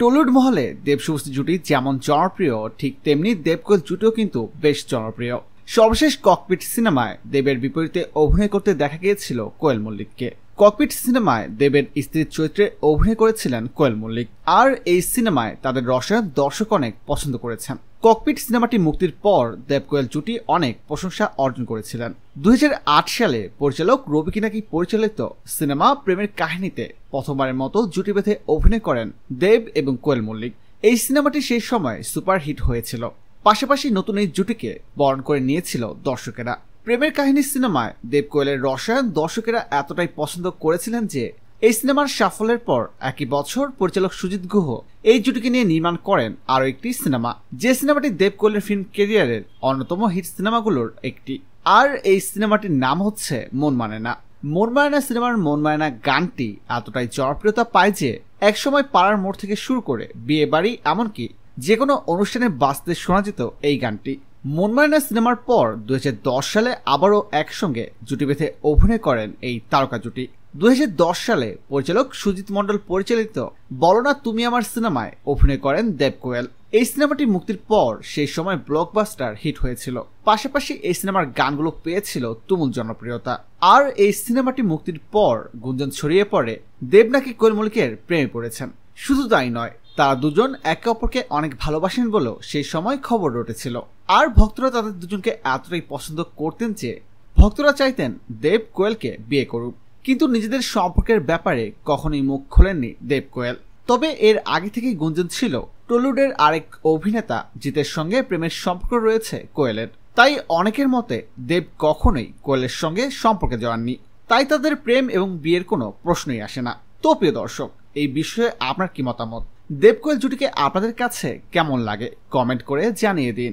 Tollywood মহলে দেবশুভ জুটি যেমন জনপ্রিয় ঠিক তেমনি দেবকোচ জুটিও কিন্তু বেশ জনপ্রিয় সর্বশেষ ককপিট সিনেমায় দেবের বিপরীতে অভিনয় করতে দেখা গিয়েছিল কোয়েল মল্লিককে ককপিট সিনেমায় দেবের স্ত্রীর চরিত্রে অভিনয় করেছিলেন কোয়েল মল্লিক আর এই সিনেমায় তাদের রসায়ন দর্শক অনেক পছন্দ করেছেন ককপিট সিনেমাটি মুক্তির পর দেব কোয়েল জুটি অনেক প্রশংসা অর্জন করেছিলেন দুই সালে পরিচালক রবি কিনাকি পরিচালিত সিনেমা প্রেমের কাহিনীতে প্রথমবারের মতো জুটি বেঁধে অভিনয় করেন দেব এবং কোয়েল মল্লিক এই সিনেমাটি সেই সময় সুপারহিট হয়েছিল পাশাপাশি নতুন এই জুটিকে বরণ করে নিয়েছিল দর্শকেরা প্রেমের কাহিনী সিনেমায় দেব কোয়েলের রসায়ন দর্শকেরা এতটাই পছন্দ করেছিলেন যে এই সিনেমার সাফল্যের পর একই বছর পরিচালক সুজিত গুহ এই জুটিকে নিয়ে নির্মাণ করেন আরও একটি সিনেমা যে সিনেমাটি দেব কোয়েলের ফিল্ম কেরিয়ারের অন্যতম হিট সিনেমাগুলোর একটি আর এই সিনেমাটির নাম হচ্ছে মন মানে না মন মানে না সিনেমার মন মানে না গানটি এতটাই জনপ্রিয়তা পায় যে একসময় পাড়ার মোড় থেকে শুরু করে বিয়ে বাড়ি এমনকি যে কোনো অনুষ্ঠানে বাঁচতে শোনা যেত এই গানটি মনমায়না সিনেমার পর দু সালে আবারও একসঙ্গে জুটি বেঁধে অভিনয় করেন এই তারকা জুটি দু সালে পরিচালক সুজিত মণ্ডল পরিচালিত বলনা তুমি আমার সিনেমায় অভিনয় করেন দেব কোয়েল এই সিনেমাটি মুক্তির পর সেই সময় ব্লকবাস্টার হিট হয়েছিল পাশাপাশি এই সিনেমার গানগুলো পেয়েছিল তুমুল জনপ্রিয়তা আর এই সিনেমাটি মুক্তির পর গুঞ্জন ছড়িয়ে পড়ে দেব নাকি কোয়েলমলিকের প্রেমে পড়েছেন শুধু তাই নয় তারা দুজন একে অপরকে অনেক ভালোবাসেন বলেও সেই সময় খবর রটেছিল আর ভক্তরা তাদের দুজনকে এতটাই পছন্দ করতেন যে ভক্তরা চাইতেন দেব কোয়েলকে বিয়ে করুক কিন্তু নিজেদের সম্পর্কের ব্যাপারে কখনোই মুখ খোলেননি দেব কোয়েল তবে এর আগে থেকেই গুঞ্জন ছিল টলিউডের আরেক অভিনেতা জিতের সঙ্গে প্রেমের সম্পর্ক রয়েছে কোয়েলের তাই অনেকের মতে দেব কখনোই কোয়েলের সঙ্গে সম্পর্কে জড়াননি তাই তাদের প্রেম এবং বিয়ের কোনো প্রশ্নই আসে না তো প্রিয় দর্শক এই বিষয়ে আপনার কি মতামত দেবকোয়েল জুটিকে আপনাদের কাছে কেমন লাগে কমেন্ট করে জানিয়ে দিন